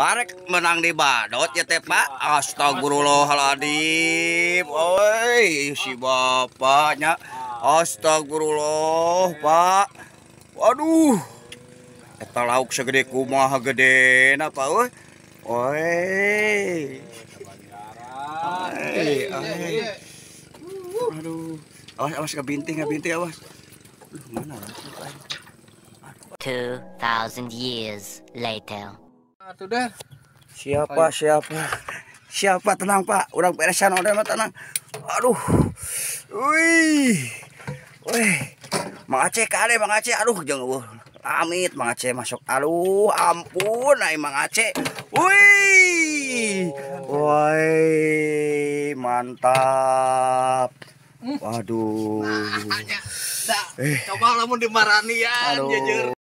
parek menang di badot ya teh pak astagfirullahaladzim oi si bapaknya astagfirullah pak waduh eta lauk segede kumaha gede na pak oi oi aduh awas awas ke binting ke binting awas Aduh, mana 2000 years later atuh Siapa Ayo. Ya? siapa? Siapa tenang Pak, orang beresan udah mah tenang. Aduh. Wih. Wih. Mang Aceh kare Mang Aceh aduh jangan Amit Mang Aceh masuk. Aduh ampun ai Mang Aceh. Wih. Woi, mantap. Hmm. Waduh. Nah, hanya, nah, eh. Coba lamun dimarani ya,